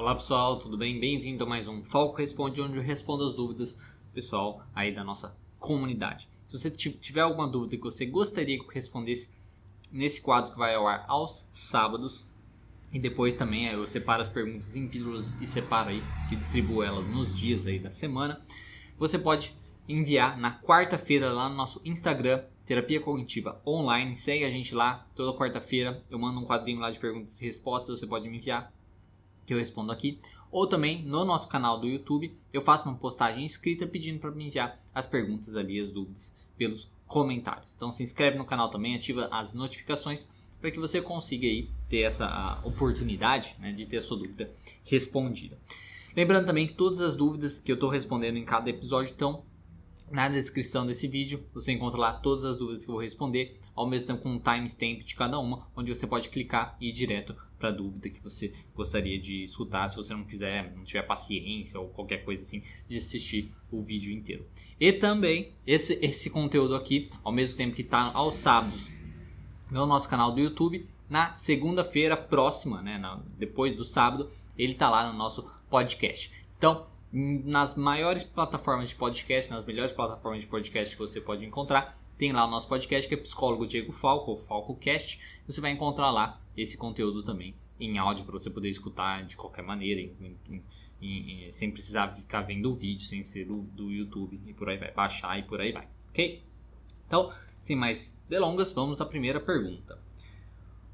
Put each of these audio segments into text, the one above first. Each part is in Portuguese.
Olá pessoal, tudo bem? Bem-vindo a mais um Falco Responde, onde eu respondo as dúvidas pessoal aí da nossa comunidade. Se você tiver alguma dúvida que você gostaria que eu respondesse nesse quadro que vai ao ar aos sábados, e depois também eu separo as perguntas em pílulas e separo aí, que distribuo elas nos dias aí da semana, você pode enviar na quarta-feira lá no nosso Instagram, Terapia Cognitiva Online. Segue a gente lá, toda quarta-feira eu mando um quadrinho lá de perguntas e respostas, você pode me enviar que eu respondo aqui, ou também no nosso canal do YouTube, eu faço uma postagem escrita pedindo para me enviar as perguntas ali, as dúvidas, pelos comentários. Então se inscreve no canal também, ativa as notificações para que você consiga aí ter essa oportunidade né, de ter a sua dúvida respondida. Lembrando também que todas as dúvidas que eu estou respondendo em cada episódio estão na descrição desse vídeo. Você encontra lá todas as dúvidas que eu vou responder, ao mesmo tempo com um timestamp de cada uma, onde você pode clicar e ir direto para dúvida que você gostaria de escutar, se você não quiser, não tiver paciência ou qualquer coisa assim de assistir o vídeo inteiro. E também esse, esse conteúdo aqui, ao mesmo tempo que está aos sábados no nosso canal do YouTube, na segunda-feira próxima, né, na, depois do sábado, ele está lá no nosso podcast. Então, nas maiores plataformas de podcast, nas melhores plataformas de podcast que você pode encontrar, tem lá o nosso podcast que é Psicólogo Diego Falco, ou FalcoCast. Você vai encontrar lá esse conteúdo também em áudio para você poder escutar de qualquer maneira, em, em, em, sem precisar ficar vendo o vídeo, sem ser do, do YouTube e por aí vai, baixar e por aí vai, ok? Então, sem mais delongas, vamos à primeira pergunta.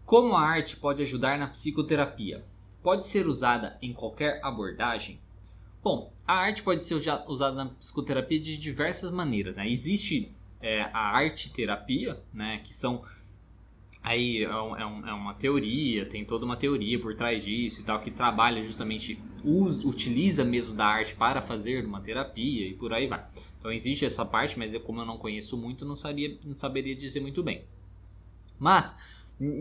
Como a arte pode ajudar na psicoterapia? Pode ser usada em qualquer abordagem? Bom, a arte pode ser usada na psicoterapia de diversas maneiras. Né? Existe é, a arte terapia, né, que são Aí é, é, um, é, uma teoria, tem toda uma teoria por trás disso e tal, que trabalha justamente, usa, utiliza mesmo da arte para fazer uma terapia e por aí vai. Então existe essa parte, mas eu, como eu não conheço muito, não, sabia, não saberia dizer muito bem. Mas,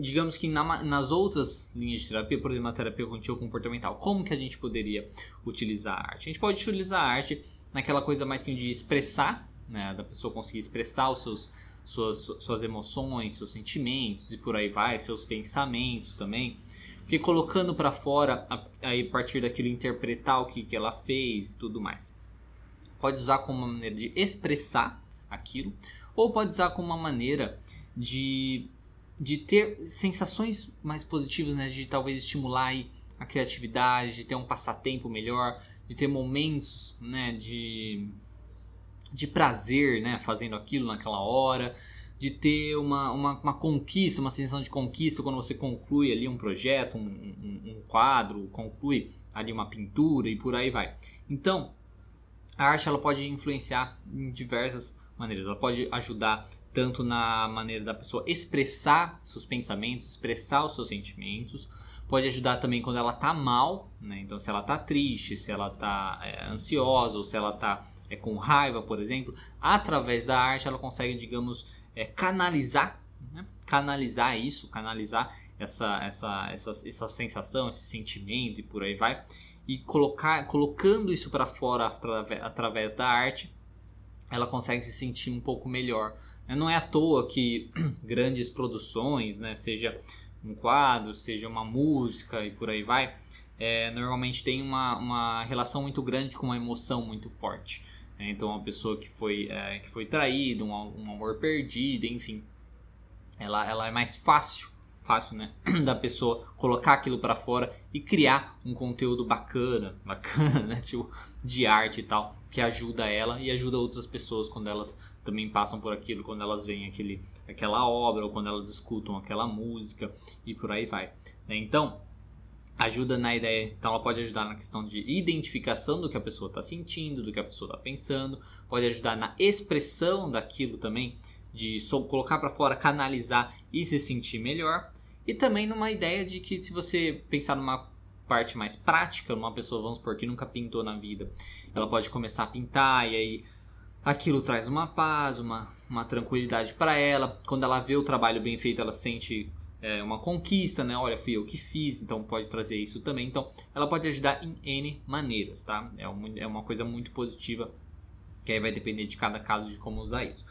digamos que na, nas outras linhas de terapia, por exemplo, a terapia contínua comportamental, como que a gente poderia utilizar a arte? A gente pode utilizar a arte naquela coisa mais assim de expressar, né, da pessoa conseguir expressar os seus suas, suas emoções, seus sentimentos e por aí vai, seus pensamentos também. Porque colocando para fora, a, a partir daquilo, interpretar o que, que ela fez e tudo mais. Pode usar como uma maneira de expressar aquilo, ou pode usar como uma maneira de, de ter sensações mais positivas, né? de talvez estimular a criatividade, de ter um passatempo melhor, de ter momentos né? de, de prazer, né? Fazendo aquilo naquela hora, de ter uma, uma, uma, conquista, uma sensação de conquista quando você conclui ali um projeto, um, um, um quadro, conclui ali uma pintura e por aí vai. Então, a arte ela pode influenciar em diversas maneiras. Ela pode ajudar tanto na maneira da pessoa expressar seus pensamentos, expressar os seus sentimentos. Pode ajudar também quando ela está mal, né? Então, se ela está triste, se ela está é, ansiosa ou se ela está é, com raiva, por exemplo, através da arte ela consegue, digamos, é, canalizar, né? canalizar isso, canalizar essa, essa, essa, essa sensação, esse sentimento e por aí vai, e colocar, colocando isso para fora através, através da arte, ela consegue se sentir um pouco melhor. Né? Não é à toa que grandes produções, né, seja um quadro, seja uma música e por aí vai, é, normalmente tem uma, uma relação muito grande com uma emoção muito forte. Né? Então, uma pessoa que foi, é, que foi traída, um, um, amor perdido, enfim. Ela, ela é mais fácil, fácil, né? da pessoa colocar aquilo para fora e criar um conteúdo bacana, bacana, né? Tipo, de arte e tal, que ajuda ela e ajuda outras pessoas quando elas também passam por aquilo, quando elas veem aquele, aquela obra ou quando elas escutam aquela música e por aí vai. Né? Então, ajuda na ideia, então ela pode ajudar na questão de identificação do que a pessoa está sentindo, do que a pessoa está pensando, pode ajudar na expressão daquilo também, de colocar para fora, canalizar e se sentir melhor, e também numa ideia de que se você pensar numa parte mais prática, uma pessoa, vamos supor, que nunca pintou na vida, ela pode começar a pintar e aí aquilo traz uma paz, uma, uma tranquilidade para ela, quando ela vê o trabalho bem feito, ela sente é, uma conquista, né? Olha, fui eu que fiz, então pode trazer isso também. Então, ela pode ajudar em N maneiras, tá? É, é uma coisa muito positiva, que aí vai depender de cada caso de como usar isso.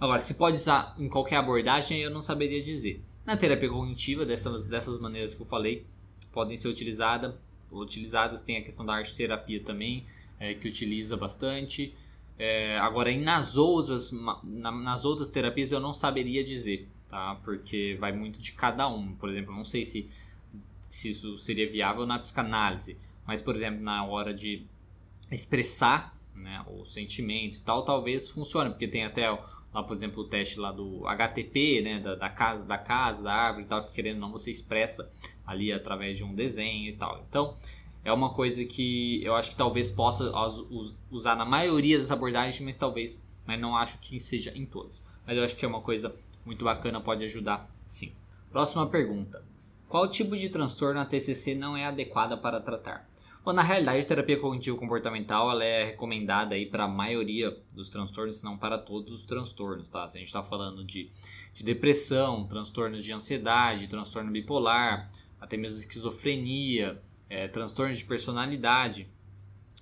Agora, se pode usar em qualquer abordagem, eu não saberia dizer. Na terapia cognitiva, dessas, dessas maneiras que eu falei, podem ser utilizadas. Utilizadas tem a questão da arte terapia também, é, que utiliza bastante. É, agora, nas outras, nas outras terapias eu não saberia dizer tá? Porque vai muito de cada um. Por exemplo, não sei se, se isso seria viável na psicanálise, mas, por exemplo, na hora de expressar né, os sentimentos e tal, talvez funcione, porque tem até lá, por exemplo, o teste lá do HTP, né, da, da casa, da casa, da árvore e tal, que querendo ou não você expressa ali através de um desenho e tal. Então, é uma coisa que eu acho que talvez possa usar na maioria das abordagens, mas talvez, mas não acho que seja em todas. Mas eu acho que é uma coisa muito bacana, pode ajudar, sim. Próxima pergunta. Qual tipo de transtorno a TCC não é adequada para tratar? Bom, na realidade, a terapia cognitivo-comportamental ela é recomendada aí para a maioria dos transtornos, se não para todos os transtornos, tá? Se a gente está falando de, de depressão, transtornos de ansiedade, transtorno bipolar, até mesmo esquizofrenia, é, transtornos de personalidade,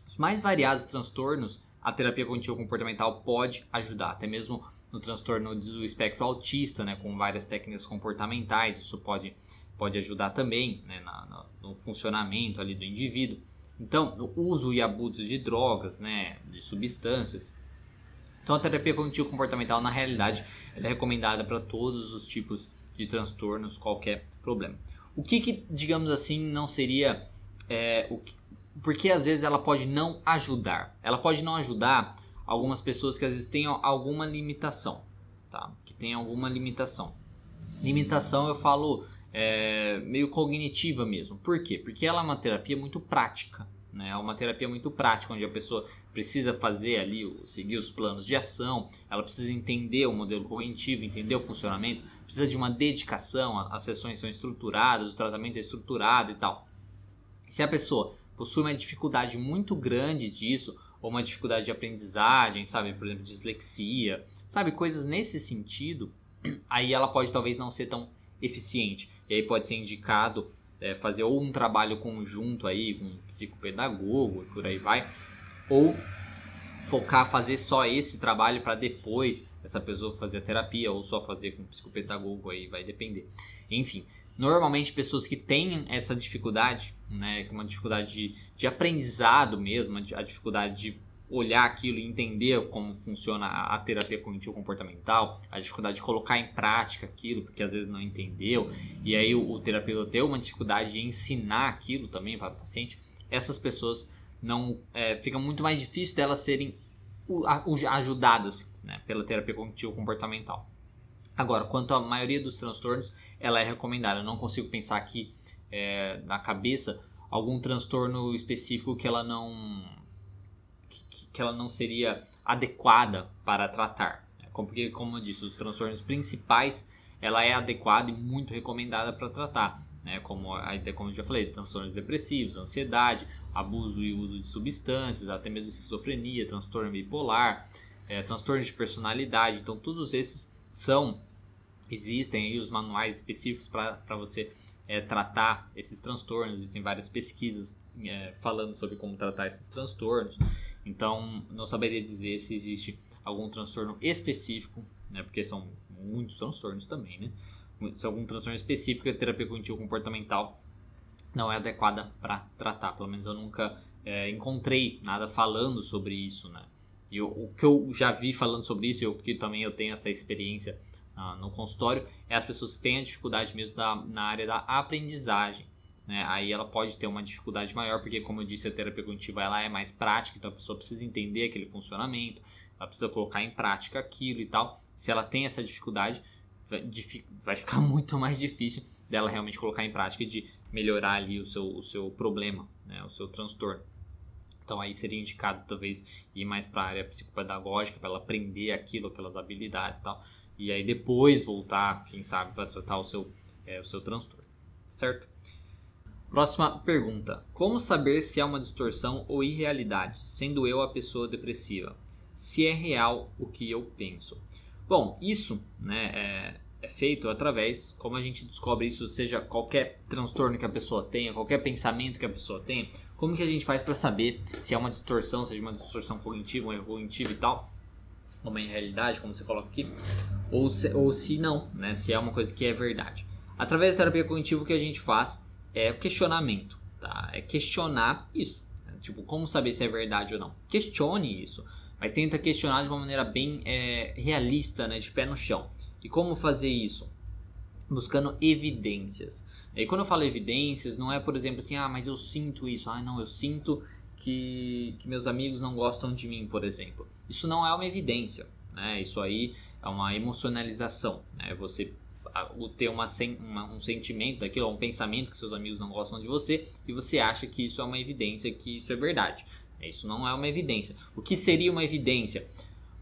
os mais variados transtornos, a terapia cognitivo-comportamental pode ajudar, até mesmo no transtorno do espectro autista, né, com várias técnicas comportamentais, isso pode, pode ajudar também né, na, no funcionamento ali do indivíduo. Então, o uso e abuso de drogas, né, de substâncias. Então, a terapia cognitivo comportamental, na realidade, é recomendada para todos os tipos de transtornos, qualquer problema. O que, que digamos assim, não seria é, o que, porque às vezes ela pode não ajudar. Ela pode não ajudar algumas pessoas que às vezes têm alguma limitação, tá? Que tem alguma limitação. Limitação eu falo é, meio cognitiva mesmo. Por quê? Porque ela é uma terapia muito prática. Né? É uma terapia muito prática, onde a pessoa precisa fazer ali, seguir os planos de ação, ela precisa entender o modelo cognitivo, entender o funcionamento, precisa de uma dedicação, as sessões são estruturadas, o tratamento é estruturado e tal. Se a pessoa possui uma dificuldade muito grande disso, ou uma dificuldade de aprendizagem, sabe? Por exemplo, dislexia, sabe? Coisas nesse sentido, aí ela pode talvez não ser tão eficiente. E aí pode ser indicado é, fazer ou um trabalho conjunto aí com um psicopedagogo e por aí vai, ou focar fazer só esse trabalho para depois essa pessoa fazer a terapia ou só fazer com um psicopedagogo aí vai depender. Enfim, Normalmente, pessoas que têm essa dificuldade, né, uma dificuldade de, de aprendizado mesmo, a dificuldade de olhar aquilo e entender como funciona a, terapia cognitivo-comportamental, a dificuldade de colocar em prática aquilo, porque às vezes não entendeu, e aí o, o terapeuta tem uma dificuldade de ensinar aquilo também para o paciente, essas pessoas não é, fica muito mais difícil delas serem ajudadas né, pela terapia cognitivo-comportamental. Agora, quanto à maioria dos transtornos, ela é recomendada. Eu não consigo pensar aqui é, na cabeça algum transtorno específico que ela não que, que ela não seria adequada para tratar. É porque, como eu disse, os transtornos principais ela é adequada e muito recomendada para tratar. Né? Como, como eu já falei, transtornos depressivos, ansiedade, abuso e uso de substâncias, até mesmo esquizofrenia, transtorno bipolar, é, transtorno de personalidade. Então, todos esses são Existem aí os manuais específicos para você é, tratar esses transtornos, existem várias pesquisas é, falando sobre como tratar esses transtornos. Então, não saberia dizer se existe algum transtorno específico, né, porque são muitos transtornos também, né? Se algum transtorno específico, a é terapia cognitivo comportamental não é adequada para tratar. Pelo menos eu nunca é, encontrei nada falando sobre isso, né? E o, o que eu já vi falando sobre isso, eu que também eu tenho essa experiência no consultório é as pessoas que têm a dificuldade mesmo da, na área da aprendizagem. Né? Aí ela pode ter uma dificuldade maior, porque, como eu disse, a terapia cognitiva ela é mais prática, então a pessoa precisa entender aquele funcionamento, ela precisa colocar em prática aquilo e tal. Se ela tem essa dificuldade, vai ficar muito mais difícil dela realmente colocar em prática de melhorar ali o seu, o seu problema, né? o seu transtorno. Então aí seria indicado talvez ir mais para a área psicopedagógica para ela aprender aquilo, aquelas habilidades e tal e aí depois voltar, quem sabe, para tratar o seu, é, o seu transtorno, certo? Próxima pergunta: Como saber se é uma distorção ou irrealidade, sendo eu a pessoa depressiva? Se é real o que eu penso? Bom, isso né, é, é feito através, como a gente descobre isso, seja qualquer transtorno que a pessoa tenha, qualquer pensamento que a pessoa tenha, como que a gente faz para saber se é uma distorção, seja uma distorção cognitiva, um erro cognitivo e tal? uma é realidade, como você coloca aqui, ou se, ou se não, né? Se é uma coisa que é verdade. Através da terapia cognitiva, o que a gente faz é o questionamento, tá? É questionar isso. Né? Tipo, como saber se é verdade ou não? Questione isso, mas tenta questionar de uma maneira bem é, realista, né? De pé no chão. E como fazer isso? Buscando evidências. E quando eu falo evidências, não é, por exemplo, assim, ah, mas eu sinto isso. Ah, não, eu sinto que, que meus amigos não gostam de mim, por exemplo. Isso não é uma evidência, né? Isso aí é uma emocionalização, né? Você ter uma, uma, um sentimento daquilo, um pensamento que seus amigos não gostam de você e você acha que isso é uma evidência, que isso é verdade. É, isso não é uma evidência. O que seria uma evidência?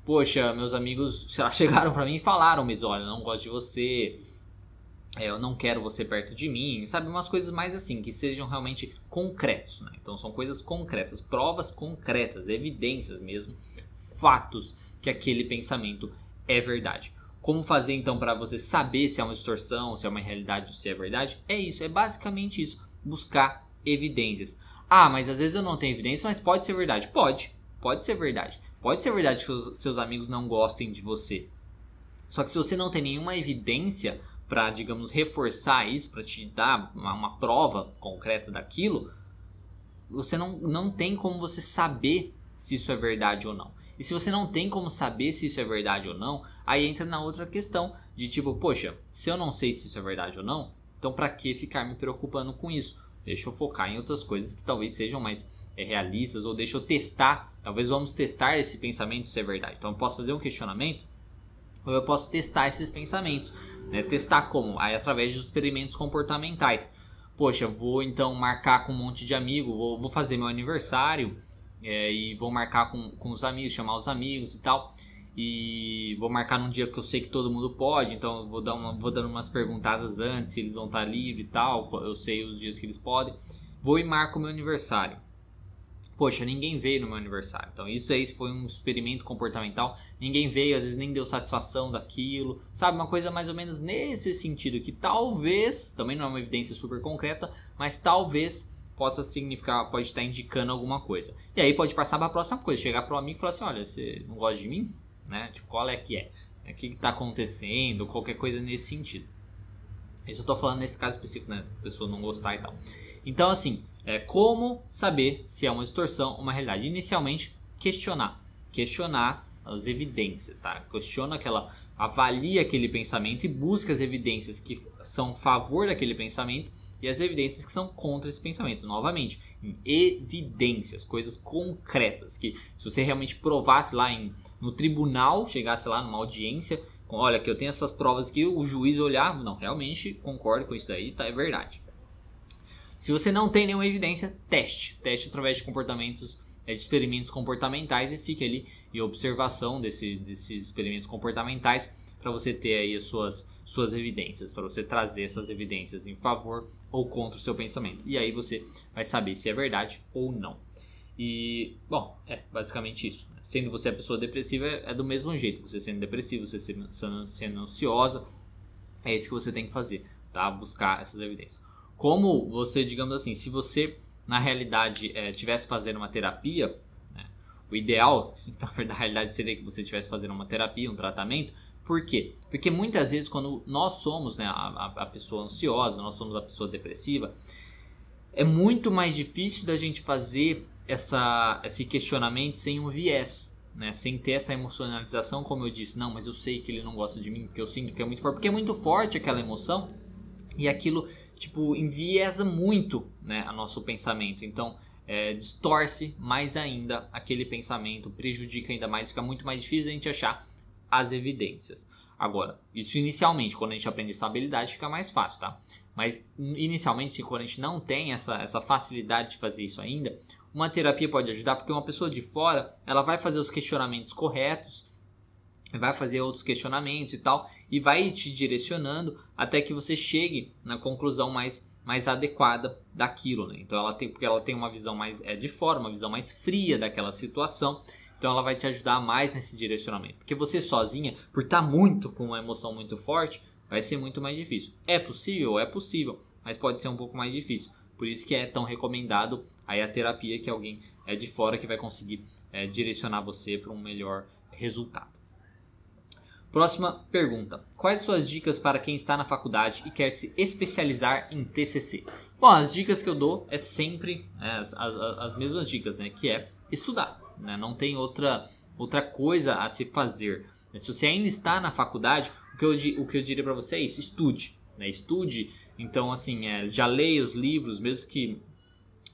Poxa, meus amigos chegaram para mim e falaram, mas olha, eu não gosto de você, é, eu não quero você perto de mim, sabe? Umas coisas mais assim, que sejam realmente concretos, né? Então são coisas concretas, provas concretas, evidências mesmo, fatos que aquele pensamento é verdade. Como fazer então para você saber se é uma distorção, se é uma realidade ou se é verdade? É isso, é basicamente isso, buscar evidências. Ah, mas às vezes eu não tenho evidência, mas pode ser verdade. Pode, pode ser verdade. Pode ser verdade que seus amigos não gostem de você. Só que se você não tem nenhuma evidência para, digamos, reforçar isso, para te dar uma, uma, prova concreta daquilo, você não, não tem como você saber se isso é verdade ou não. E se você não tem como saber se isso é verdade ou não, aí entra na outra questão de tipo, poxa, se eu não sei se isso é verdade ou não, então para que ficar me preocupando com isso? Deixa eu focar em outras coisas que talvez sejam mais é, realistas ou deixa eu testar. Talvez vamos testar esse pensamento se é verdade. Então eu posso fazer um questionamento ou então, eu posso testar esses pensamentos. Né? Testar como? Aí através dos experimentos comportamentais. Poxa, vou então marcar com um monte de amigo, vou, vou fazer meu aniversário é, e vou marcar com, com os amigos, chamar os amigos e tal. E vou marcar num dia que eu sei que todo mundo pode, então eu vou, dar uma, vou dando umas perguntadas antes se eles vão estar livres e tal. Eu sei os dias que eles podem. Vou e marco meu aniversário poxa, ninguém veio no meu aniversário. Então isso aí foi um experimento comportamental. Ninguém veio, às vezes nem deu satisfação daquilo. Sabe, uma coisa mais ou menos nesse sentido que talvez, também não é uma evidência super concreta, mas talvez possa significar, pode estar indicando alguma coisa. E aí pode passar para a próxima coisa, chegar para o amigo e falar assim, olha, você não gosta de mim? Né? Tipo, qual é que é? O que está acontecendo? Qualquer coisa nesse sentido. Isso eu estou falando nesse caso específico, né? A pessoa não gostar e tal. Então, assim, é, como saber se é uma distorção ou uma realidade? Inicialmente, questionar. Questionar as evidências, tá? Questiona aquela, avalia aquele pensamento e busca as evidências que são a favor daquele pensamento e as evidências que são contra esse pensamento. Novamente, evidências, coisas concretas que se você realmente provasse lá em, no tribunal, chegasse lá numa audiência, com, olha que eu tenho essas provas que o juiz olhar, não, realmente concordo com isso daí, tá, é verdade. Se você não tem nenhuma evidência, teste. Teste através de comportamentos, é, de experimentos comportamentais e fique ali em observação desse, desses experimentos comportamentais para você ter aí as suas, suas evidências, para você trazer essas evidências em favor ou contra o seu pensamento. E aí você vai saber se é verdade ou não. E, bom, é basicamente isso. Né? Sendo você a pessoa depressiva, é, é do mesmo jeito. Você sendo depressivo, você sendo, sendo ansiosa, é isso que você tem que fazer, tá? Buscar essas evidências como você, digamos assim, se você na realidade é, tivesse fazendo uma terapia, né, o ideal, na realidade, seria que você estivesse fazendo uma terapia, um tratamento. Por quê? Porque muitas vezes, quando nós somos né, a, a pessoa ansiosa, nós somos a pessoa depressiva, é muito mais difícil da gente fazer essa, esse questionamento sem um viés, né? sem ter essa emocionalização, como eu disse, não, mas eu sei que ele não gosta de mim, porque eu sinto que é muito forte, porque é muito forte aquela emoção e aquilo tipo, enviesa muito né, a nosso pensamento. Então, é, distorce mais ainda aquele pensamento, prejudica ainda mais, fica muito mais difícil a gente achar as evidências. Agora, isso inicialmente, quando a gente aprende essa habilidade, fica mais fácil, tá? Mas inicialmente, quando a gente não tem essa, essa facilidade de fazer isso ainda, uma terapia pode ajudar porque uma pessoa de fora ela vai fazer os questionamentos corretos, vai fazer outros questionamentos e tal, e vai te direcionando até que você chegue na conclusão mais, mais adequada daquilo, né? Então ela tem, porque ela tem uma visão mais é de fora, uma visão mais fria daquela situação. Então ela vai te ajudar mais nesse direcionamento. Porque você sozinha, por estar tá muito com uma emoção muito forte, vai ser muito mais difícil. É possível, é possível, mas pode ser um pouco mais difícil. Por isso que é tão recomendado aí a terapia que alguém é de fora que vai conseguir é, direcionar você para um melhor resultado. Próxima pergunta. Quais suas dicas para quem está na faculdade e quer se especializar em TCC? Bom, as dicas que eu dou é sempre né, as, as, as mesmas dicas, né? Que é estudar, né? Não tem outra, outra coisa a se fazer. Né, se você ainda está na faculdade, o que eu, o que eu diria para você é isso, estude. Né? Estude, então assim, é, já leia os livros, mesmo que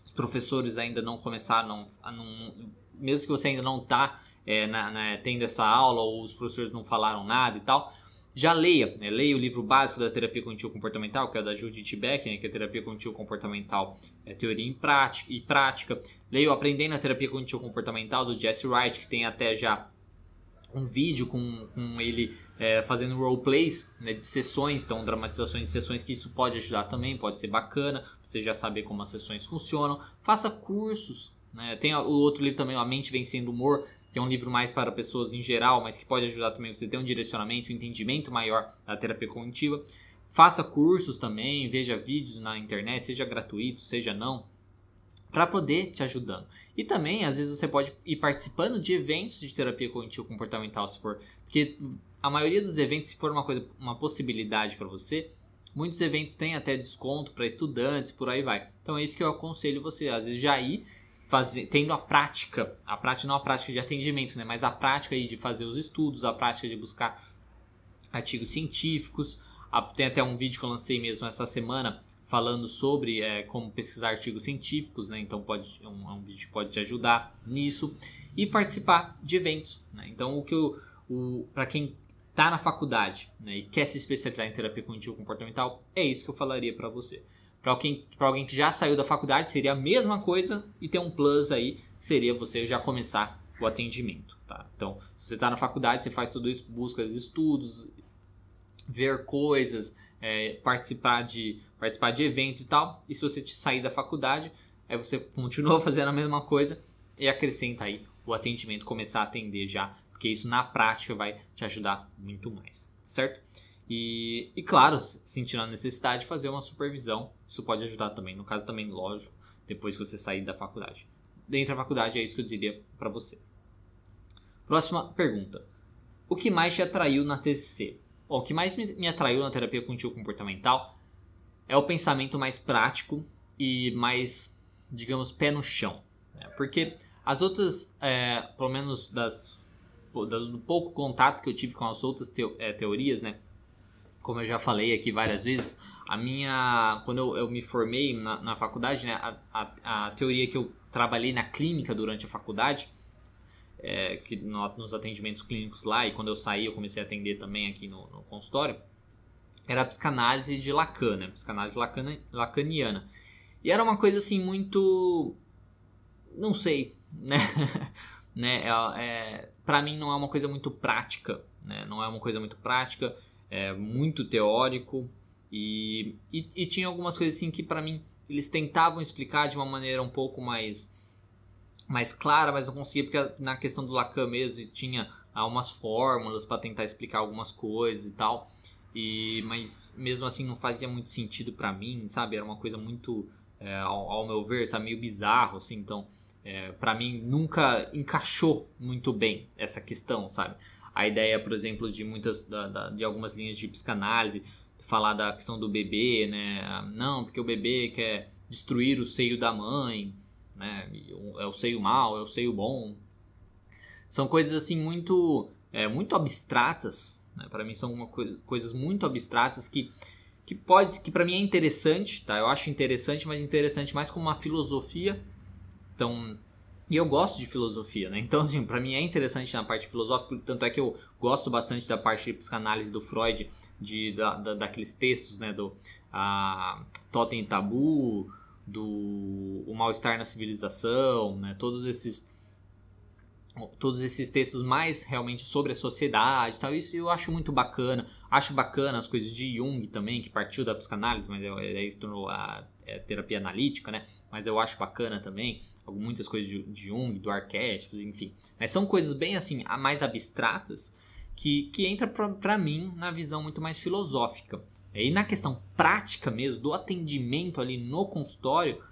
os professores ainda não começaram, não, não mesmo que você ainda não está é, na, na, tendo essa aula ou os professores não falaram nada e tal, já leia, né? leia o livro básico da terapia cognitivo comportamental, que é da Judith Beck, né? que é terapia cognitivo comportamental, é teoria em prática, e prática. Leia o Aprendendo a Terapia Cognitivo Comportamental do Jesse Wright, que tem até já um vídeo com, com ele é, fazendo roleplays né, de sessões, então dramatizações de sessões, que isso pode ajudar também, pode ser bacana, você já saber como as sessões funcionam. Faça cursos, né? Tem o outro livro também, A Mente Vencendo o Humor, que é um livro mais para pessoas em geral, mas que pode ajudar também você a ter um direcionamento, um entendimento maior da terapia cognitiva. Faça cursos também, veja vídeos na internet, seja gratuito, seja não, para poder te ajudando. E também, às vezes, você pode ir participando de eventos de terapia cognitivo comportamental, se for, porque a maioria dos eventos, se for uma coisa, uma possibilidade para você, muitos eventos têm até desconto para estudantes, por aí vai. Então é isso que eu aconselho você, às vezes já ir fazer, tendo a prática, a prática não a prática de atendimento, né, mas a prática de fazer os estudos, a prática de buscar artigos científicos. Tem até um vídeo que eu lancei mesmo essa semana falando sobre é, como pesquisar artigos científicos, né? Então pode é um, é um, vídeo que pode te ajudar nisso e participar de eventos. Né? Então o que o para quem está na faculdade né, e quer se especializar em terapia cognitivo comportamental é isso que eu falaria para você. Para alguém, alguém que já saiu da faculdade, seria a mesma coisa e ter um plus aí seria você já começar o atendimento. Tá? Então, se você está na faculdade, você faz tudo isso, busca estudos, ver coisas, é, participar, de, participar de eventos e tal. E se você sair da faculdade, aí você continua fazendo a mesma coisa e acrescenta aí o atendimento, começar a atender já, porque isso na prática vai te ajudar muito mais, certo? E, e claro, sentindo a necessidade de fazer uma supervisão, isso pode ajudar também. No caso também, lógico, depois que você sair da faculdade. Dentro da faculdade é isso que eu diria para você. Próxima pergunta. O que mais te atraiu na TCC? Bom, o que mais me atraiu na terapia contínua comportamental é o pensamento mais prático e mais, digamos, pé no chão. Né? Porque as outras, é, pelo menos das, das, do pouco contato que eu tive com as outras teo, é, teorias, né? como eu já falei aqui várias vezes, a minha. Quando eu, eu me formei na, na faculdade, né, a, a, a, teoria que eu trabalhei na clínica durante a faculdade, é, que no, nos atendimentos clínicos lá, e quando eu saí eu comecei a atender também aqui no, no consultório, era a psicanálise de Lacan, né, psicanálise lacana, lacaniana. E era uma coisa assim muito. Não sei, né? né? É, é, mim não é uma coisa muito prática, né? Não é uma coisa muito prática é, muito teórico e, e, e, tinha algumas coisas assim que para mim eles tentavam explicar de uma maneira um pouco mais mais clara, mas não conseguia porque na questão do Lacan mesmo tinha algumas ah, fórmulas para tentar explicar algumas coisas e tal. E mas mesmo assim não fazia muito sentido para mim, sabe? Era uma coisa muito é, ao, ao, meu ver, sabe, meio bizarro assim, então é, para mim nunca encaixou muito bem essa questão, sabe? a ideia, por exemplo, de muitas da, da, de algumas linhas de psicanálise falar da questão do bebê, né? Não, porque o bebê quer destruir o seio da mãe, né? É o seio mal, é o seio bom. São coisas assim muito é, muito abstratas, né? Para mim são uma coisa, coisas muito abstratas que que pode que para mim é interessante, tá? Eu acho interessante, mas interessante mais como uma filosofia. Então, e eu gosto de filosofia, né? Então, assim, pra mim é interessante na parte filosófica, tanto é que eu gosto bastante da parte de psicanálise do Freud, de, da, da daqueles textos, né? Do a, Totem e Tabu, do O Mal-Estar na Civilização, né? Todos esses todos esses textos mais realmente sobre a sociedade tal isso eu acho muito bacana acho bacana as coisas de Jung também que partiu da psicanálise mas aí é, é, tornou a é terapia analítica né mas eu acho bacana também muitas coisas de, de Jung, do arquétipo, enfim. Mas são coisas bem assim, mais abstratas, que, que entra para mim na visão muito mais filosófica. E na questão prática mesmo, do atendimento ali no consultório,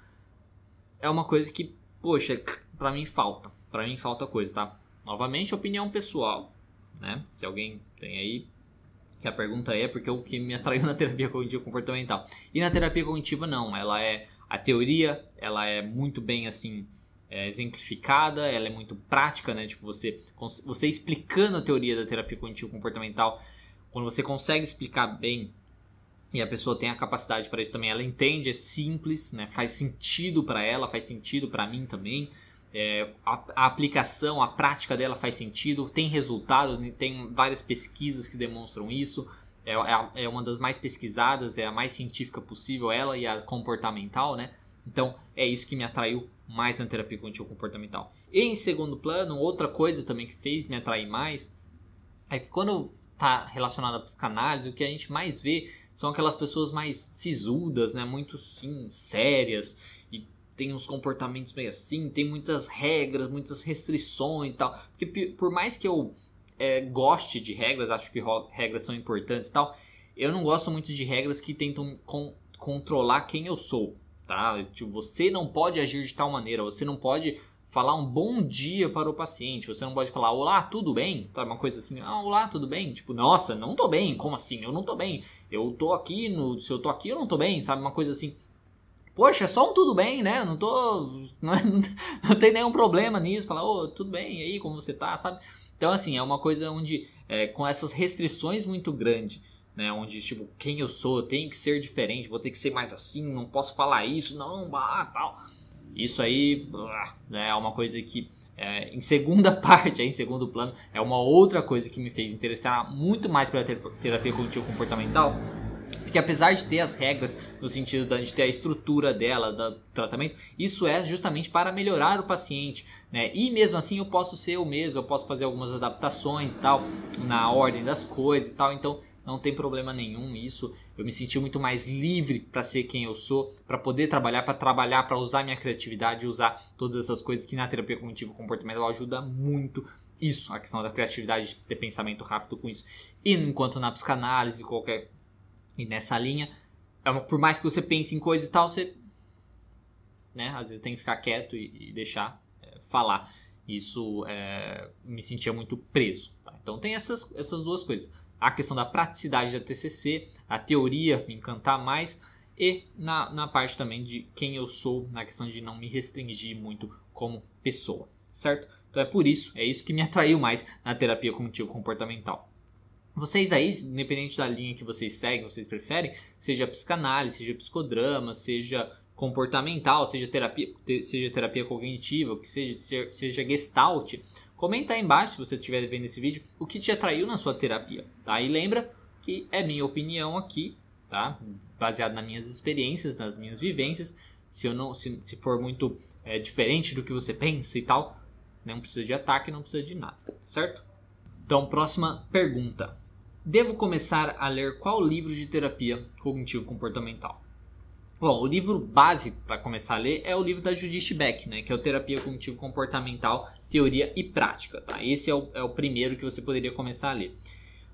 é uma coisa que, poxa, para mim falta. para mim falta coisa, tá? Novamente, opinião pessoal, né? Se alguém tem aí, que a pergunta é porque é o que me atraiu na terapia cognitiva comportamental. E na terapia cognitiva não, ela é a teoria ela é muito bem assim é, exemplificada, ela é muito prática, né? Tipo, você, você explicando a teoria da terapia cognitivo-comportamental, quando você consegue explicar bem e a pessoa tem a capacidade para isso também, ela entende, é simples, né? Faz sentido para ela, faz sentido para mim também. É, a, a, aplicação, a prática dela faz sentido, tem resultados tem várias pesquisas que demonstram isso. É, é, é, uma das mais pesquisadas, é a mais científica possível, ela e a comportamental, né? Então é isso que me atraiu mais na terapia contínua comportamental. E em segundo plano, outra coisa também que fez me atrair mais é que quando está relacionado à psicanálise, o que a gente mais vê são aquelas pessoas mais sisudas, né? Muito sim, sérias e tem uns comportamentos meio assim, tem muitas regras, muitas restrições e tal. Porque por mais que eu é, goste de regras, acho que regras são importantes e tal. Eu não gosto muito de regras que tentam con controlar quem eu sou, tá? Tipo, você não pode agir de tal maneira, você não pode falar um bom dia para o paciente, você não pode falar olá, tudo bem, sabe? Uma coisa assim, ah, olá, tudo bem? Tipo, nossa, não tô bem, como assim? Eu não tô bem, eu tô aqui, no, se eu tô aqui, eu não tô bem, sabe? Uma coisa assim. Poxa, é só um tudo bem, né? Não tô. Não, não tem nenhum problema nisso. Falar, ô, oh, tudo bem, e aí, como você tá, sabe? Então, assim, é uma coisa onde, é, com essas restrições muito grandes, né, onde, tipo, quem eu sou, eu tenho que ser diferente, vou ter que ser mais assim, não posso falar isso, não, bah tal. Isso aí né, é uma coisa que, é, em segunda parte, é, em segundo plano, é uma outra coisa que me fez interessar muito mais pela terapia cognitivo comportamental, porque apesar de ter as regras, no sentido da, de ter a estrutura dela, do tratamento, isso é justamente para melhorar o paciente, né? E mesmo assim eu posso ser o mesmo, eu posso fazer algumas adaptações e tal, na ordem das coisas e tal, então não tem problema nenhum isso. Eu me senti muito mais livre para ser quem eu sou, para poder trabalhar, para trabalhar, para usar minha criatividade, usar todas essas coisas que na terapia cognitiva comportamental ajuda muito isso, a questão da criatividade, ter pensamento rápido com isso. E enquanto na psicanálise, qualquer e nessa linha, é uma, por mais que você pense em coisas e tal, você. Né, às vezes tem que ficar quieto e, e deixar é, falar. Isso é, me sentia muito preso. Tá? Então tem essas, essas duas coisas. A questão da praticidade da TCC, a teoria me encantar mais, e na, na parte também de quem eu sou, na questão de não me restringir muito como pessoa, certo? Então é por isso, é isso que me atraiu mais na terapia cognitivo comportamental. Vocês aí, independente da linha que vocês seguem, vocês preferem, seja psicanálise, seja psicodrama, seja comportamental, seja terapia, seja terapia cognitiva, que seja, seja gestalt, comenta aí embaixo se você estiver vendo esse vídeo o que te atraiu na sua terapia, tá? E lembra que é minha opinião aqui, tá? Baseado nas minhas experiências, nas minhas vivências. Se eu não, se, se for muito é, diferente do que você pensa e tal, não precisa de ataque, não precisa de nada, certo? Então, próxima pergunta. Devo começar a ler qual livro de terapia cognitivo-comportamental? Bom, o livro base para começar a ler é o livro da Judith Beck, né, que é o Terapia Cognitivo-Comportamental, Teoria e Prática. Tá? Esse é o, é o primeiro que você poderia começar a ler.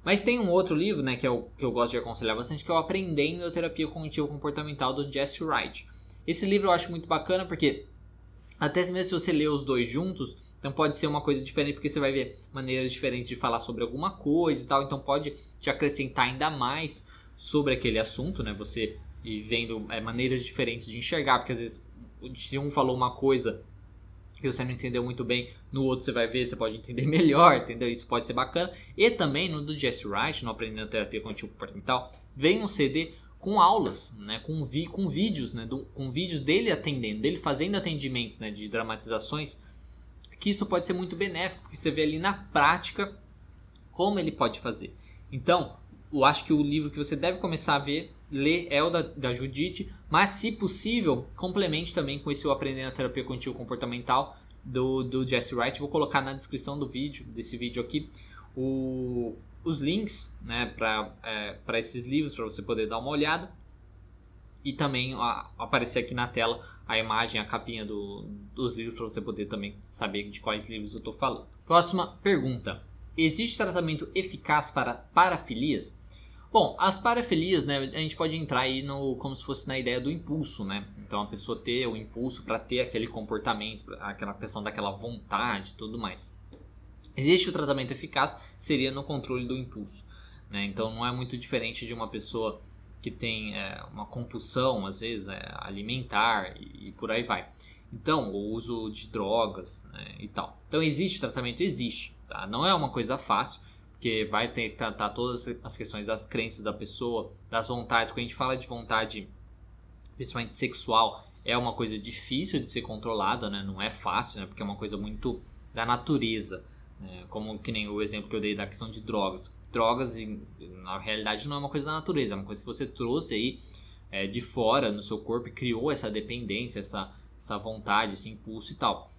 Mas tem um outro livro, né, que, é o, que eu gosto de aconselhar bastante, que é o Aprendendo a Terapia Cognitivo-Comportamental, do Jesse Wright. Esse livro eu acho muito bacana porque, até mesmo se você ler os dois juntos, então pode ser uma coisa diferente, porque você vai ver maneiras diferentes de falar sobre alguma coisa e tal. Então pode te acrescentar ainda mais sobre aquele assunto, né? Você ir vendo é, maneiras diferentes de enxergar, porque às vezes se um falou uma coisa que você não entendeu muito bem, no outro você vai ver, você pode entender melhor, entendeu? Isso pode ser bacana. E também no do Jesse Wright, no Aprendendo Terapia Cognitivo tal vem um CD com aulas, né, com, vi, com vídeos, né, do, com vídeos dele atendendo, dele fazendo atendimentos, né, de dramatizações que isso pode ser muito benéfico, porque você vê ali na prática como ele pode fazer. Então, eu acho que o livro que você deve começar a ver, ler é o da, da Judite, mas se possível, complemente também com esse o Aprendendo a Terapia Contínua Comportamental do, do Jesse Wright. Vou colocar na descrição do vídeo, desse vídeo aqui, o, os links né, para é, esses livros, para você poder dar uma olhada e também a, aparecer aqui na tela a imagem, a capinha do, dos livros para você poder também saber de quais livros eu estou falando. Próxima pergunta: existe tratamento eficaz para parafilias? Bom, as parafilias, né, a gente pode entrar aí no, como se fosse na ideia do impulso, né? Então a pessoa ter o impulso para ter aquele comportamento, aquela questão daquela vontade, tudo mais. Existe o tratamento eficaz seria no controle do impulso, né? Então não é muito diferente de uma pessoa que tem é, uma compulsão, às vezes, é, alimentar e, e, por aí vai. Então, o uso de drogas né, e tal. Então, existe tratamento? Existe. Tá? Não é uma coisa fácil, porque vai ter que tá, tratar tá todas as questões das crenças da pessoa, das vontades. Quando a gente fala de vontade, principalmente sexual, é uma coisa difícil de ser controlada, né? não é fácil, né? porque é uma coisa muito da natureza. Né? Como que nem o exemplo que eu dei da questão de drogas drogas, na realidade, não é uma coisa da natureza, é uma coisa que você trouxe aí é, de fora no seu corpo e criou essa dependência, essa, essa vontade, esse impulso e tal.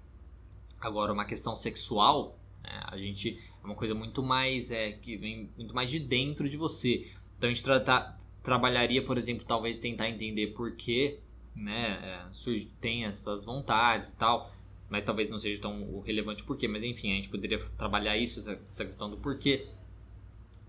Agora, uma questão sexual, né, a gente é uma coisa muito mais é, que vem muito mais de dentro de você. Então, a gente trata, trabalharia, por exemplo, talvez tentar entender por que né, é, surge, tem essas vontades e tal mas talvez não seja tão relevante o porquê, mas enfim, a gente poderia trabalhar isso, essa, questão do porquê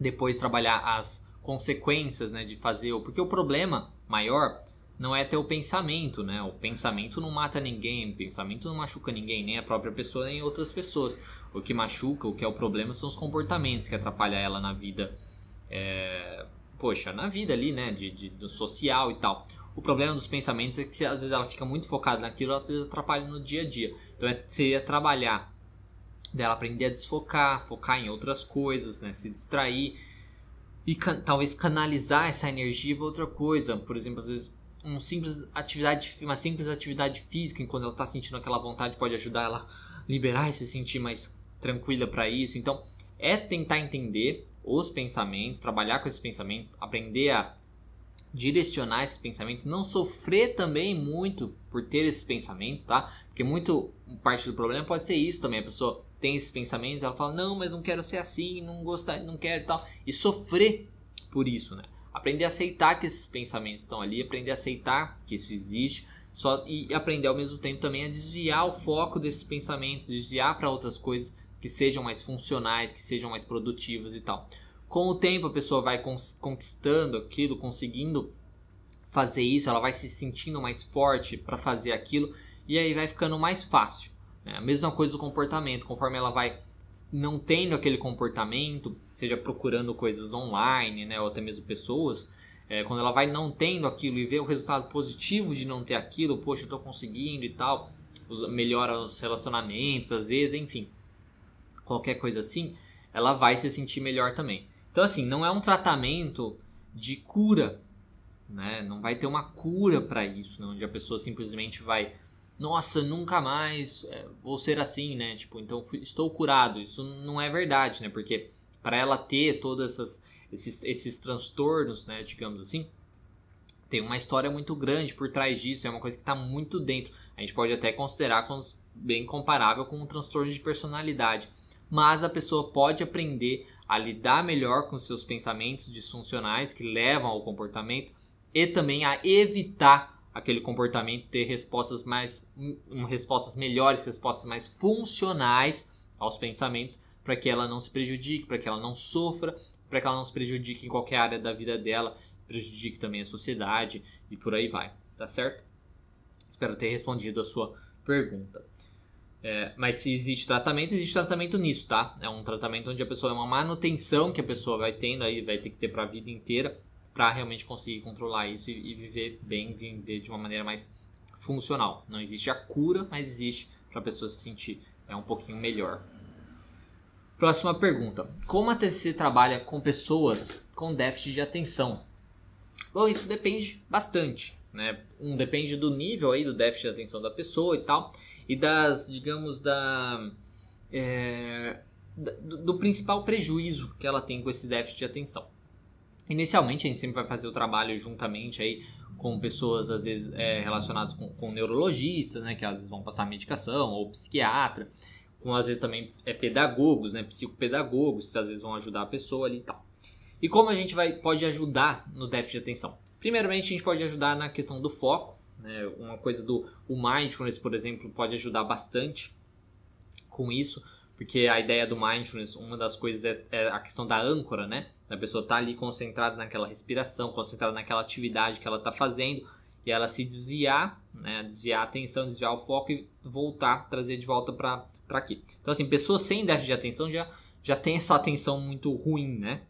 depois trabalhar as consequências, né, de fazer, porque o problema maior não é ter o pensamento, né? O pensamento não mata ninguém, o pensamento não machuca ninguém, nem a própria pessoa, nem outras pessoas. O que machuca, o que é o problema são os comportamentos que atrapalham ela na vida, é... poxa, na vida ali, né, de, de, do social e tal. O problema dos pensamentos é que às vezes ela fica muito focada naquilo, às vezes atrapalha no dia a dia. Então é, seria trabalhar dela aprender a desfocar, focar em outras coisas, né? Se distrair e can talvez canalizar essa energia para outra coisa. Por exemplo, às vezes um simples atividade, uma simples atividade física, enquanto ela está sentindo aquela vontade, pode ajudar ela a liberar e se sentir mais tranquila para isso. Então, é tentar entender os pensamentos, trabalhar com esses pensamentos, aprender a direcionar esses pensamentos, não sofrer também muito por ter esses pensamentos, tá? Porque muito parte do problema pode ser isso também, a pessoa tem esses pensamentos, ela fala, não, mas não quero ser assim, não gostar, não quero e tal. E sofrer por isso, né? Aprender a aceitar que esses pensamentos estão ali, aprender a aceitar que isso existe, só e aprender ao mesmo tempo também a desviar o foco desses pensamentos, desviar para outras coisas que sejam mais funcionais, que sejam mais produtivas e tal. Com o tempo a pessoa vai conquistando aquilo, conseguindo fazer isso, ela vai se sentindo mais forte para fazer aquilo e aí vai ficando mais fácil. É a mesma coisa do comportamento, conforme ela vai não tendo aquele comportamento, seja procurando coisas online, né, ou até mesmo pessoas, é, quando ela vai não tendo aquilo e vê o resultado positivo de não ter aquilo, poxa, estou conseguindo e tal, melhora os relacionamentos, às vezes, enfim, qualquer coisa assim, ela vai se sentir melhor também. Então, assim, não é um tratamento de cura, né? Não vai ter uma cura para isso, né? onde a pessoa simplesmente vai nossa, nunca mais é, vou ser assim, né? Tipo, então fui, estou curado. Isso não é verdade, né? Porque para ela ter todos esses, esses transtornos, né, digamos assim, tem uma história muito grande por trás disso. É uma coisa que está muito dentro. A gente pode até considerar bem comparável com um transtorno de personalidade. Mas a pessoa pode aprender a lidar melhor com seus pensamentos disfuncionais que levam ao comportamento e também a evitar aquele comportamento ter respostas mais hum, um, respostas melhores, respostas mais funcionais aos pensamentos para que ela não se prejudique, para que ela não sofra, para que ela não se prejudique em qualquer área da vida dela, prejudique também a sociedade e por aí vai, tá certo? Espero ter respondido a sua pergunta. É, mas se existe tratamento, existe tratamento nisso, tá? É um tratamento onde a pessoa é uma manutenção que a pessoa vai tendo aí, vai ter que ter para a vida inteira para realmente conseguir controlar isso e, e, viver bem, viver de uma maneira mais funcional. Não existe a cura, mas existe para a pessoa se sentir é, um pouquinho melhor. Próxima pergunta: Como a TCC trabalha com pessoas com déficit de atenção? Bom, isso depende bastante, né? Um depende do nível aí do déficit de atenção da pessoa e tal, e das, digamos, da é, do, do principal prejuízo que ela tem com esse déficit de atenção. Inicialmente, a gente sempre vai fazer o trabalho juntamente aí com pessoas, às vezes, é, relacionadas com, com neurologistas, né? Que às vezes vão passar medicação, ou psiquiatra. Com, às vezes, também é, pedagogos, né? Psicopedagogos, que às vezes vão ajudar a pessoa ali e tal. E como a gente vai, pode ajudar no déficit de atenção? Primeiramente, a gente pode ajudar na questão do foco, né? Uma coisa do o mindfulness, por exemplo, pode ajudar bastante com isso, porque a ideia do mindfulness, uma das coisas é, é a questão da âncora, né? A pessoa está ali concentrada naquela respiração, concentrada naquela atividade que ela está fazendo, e ela se desviar, né, desviar a atenção, desviar o foco e voltar, trazer de volta para aqui. Então, assim, pessoas sem déficit de atenção já, já tem essa atenção muito ruim, né?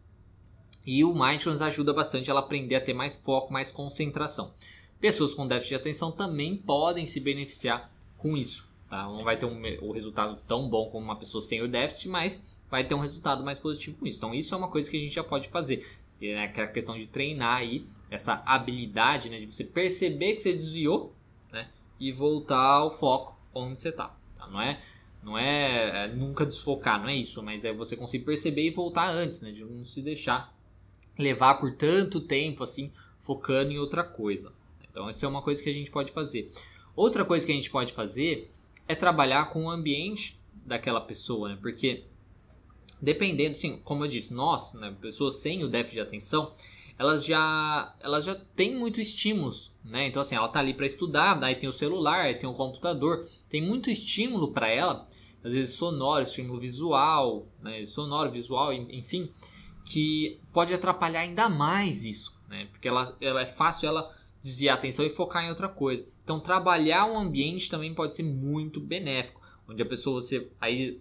E o Mindfulness ajuda bastante ela aprender a ter mais foco, mais concentração. Pessoas com déficit de atenção também podem se beneficiar com isso. Tá? Não vai ter um, o resultado tão bom como uma pessoa sem o déficit, mas vai ter um resultado mais positivo com isso. Então, isso é uma coisa que a gente já pode fazer. Né, é né, a questão de treinar aí essa habilidade, né, de você perceber que você desviou, né, e voltar ao foco onde você tá. tá? Não é não é, é, nunca desfocar, não é isso, mas é você conseguir perceber e voltar antes, né, de não se deixar levar por tanto tempo assim focando em outra coisa. Então, essa é uma coisa que a gente pode fazer. Outra coisa que a gente pode fazer é trabalhar com o ambiente daquela pessoa, né? Porque dependendo, assim, como eu disse, nós, né, pessoas sem o déficit de atenção, elas já, elas já têm muito estímulos, né? Então, assim, ela tá ali para estudar, daí tem o celular, aí tem o computador, tem muito estímulo para ela, às vezes sonoro, estímulo visual, né? sonoro, visual, enfim, que pode atrapalhar ainda mais isso, né? Porque ela, ela é fácil ela desviar a atenção e focar em outra coisa. Então, trabalhar um ambiente também pode ser muito benéfico, onde a pessoa você aí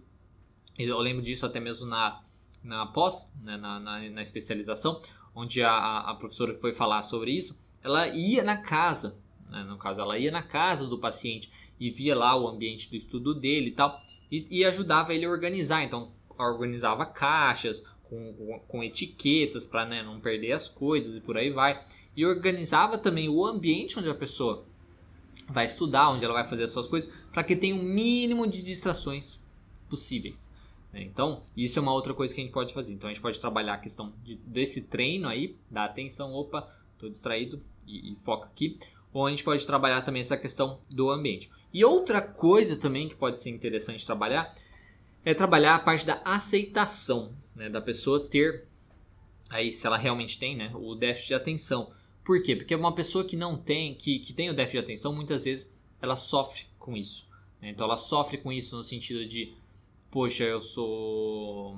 eu lembro disso até mesmo na, na pós, né, na, na, na, especialização, onde a, a professora que foi falar sobre isso, ela ia na casa, né, no caso, ela ia na casa do paciente e via lá o ambiente do estudo dele e tal, e, e ajudava ele a organizar. Então, organizava caixas com, com, etiquetas para né, não perder as coisas e por aí vai. E organizava também o ambiente onde a pessoa vai estudar, onde ela vai fazer as suas coisas, para que tenha o um mínimo de distrações possíveis. Né? Então, isso é uma outra coisa que a gente pode fazer. Então, a gente pode trabalhar a questão de, desse treino aí, da atenção, opa, estou distraído e, e foca aqui. Ou a gente pode trabalhar também essa questão do ambiente. E outra coisa também que pode ser interessante trabalhar é trabalhar a parte da aceitação, né, da pessoa ter aí se ela realmente tem, né, o déficit de atenção. Por quê? Porque uma pessoa que não tem, que, que tem o déficit de atenção, muitas vezes ela sofre com isso. Né? Então ela sofre com isso no sentido de poxa, eu sou.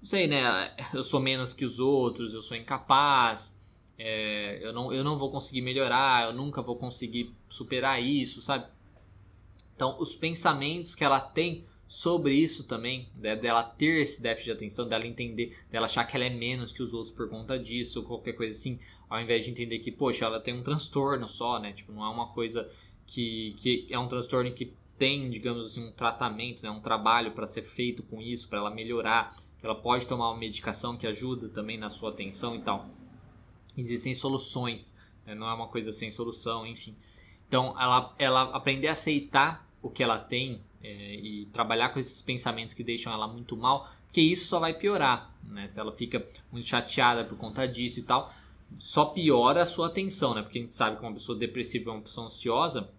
Não sei, né? Eu sou menos que os outros, eu sou incapaz, é, eu, não, eu não vou conseguir melhorar, eu nunca vou conseguir superar isso, sabe? Então, os pensamentos que ela tem sobre isso também, né, dela ter esse déficit de atenção, dela entender, dela achar que ela é menos que os outros por conta disso, ou qualquer coisa assim, ao invés de entender que, poxa, ela tem um transtorno só, né? Tipo, não é uma coisa que, que é um transtorno que tem, digamos assim, um tratamento, né, um trabalho para ser feito com isso, para ela melhorar, ela pode tomar uma medicação que ajuda também na sua atenção e tal. Existem soluções, né, não é uma coisa sem solução, enfim. Então, ela, ela aprender a aceitar o que ela tem é, e trabalhar com esses pensamentos que deixam ela muito mal, porque isso só vai piorar, né? Se ela fica muito chateada por conta disso e tal, só piora a sua atenção, né? Porque a gente sabe que uma pessoa depressiva é uma pessoa ansiosa,